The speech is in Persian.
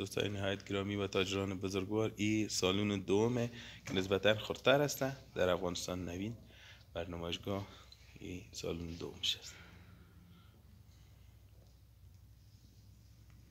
دوستای نهایت گرامی و تاجران بزرگوار ای سالون دومه که نسبتا خورتر هسته در افغانستان نوین بر نمایشگاه این سالون دومش است